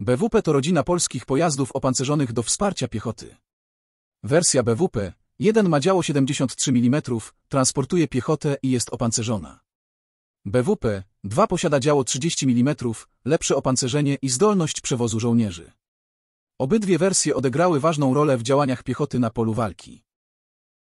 BWP to rodzina polskich pojazdów opancerzonych do wsparcia piechoty. Wersja BWP 1 ma działo 73 mm, transportuje piechotę i jest opancerzona. BWP 2 posiada działo 30 mm, lepsze opancerzenie i zdolność przewozu żołnierzy. Obydwie wersje odegrały ważną rolę w działaniach piechoty na polu walki.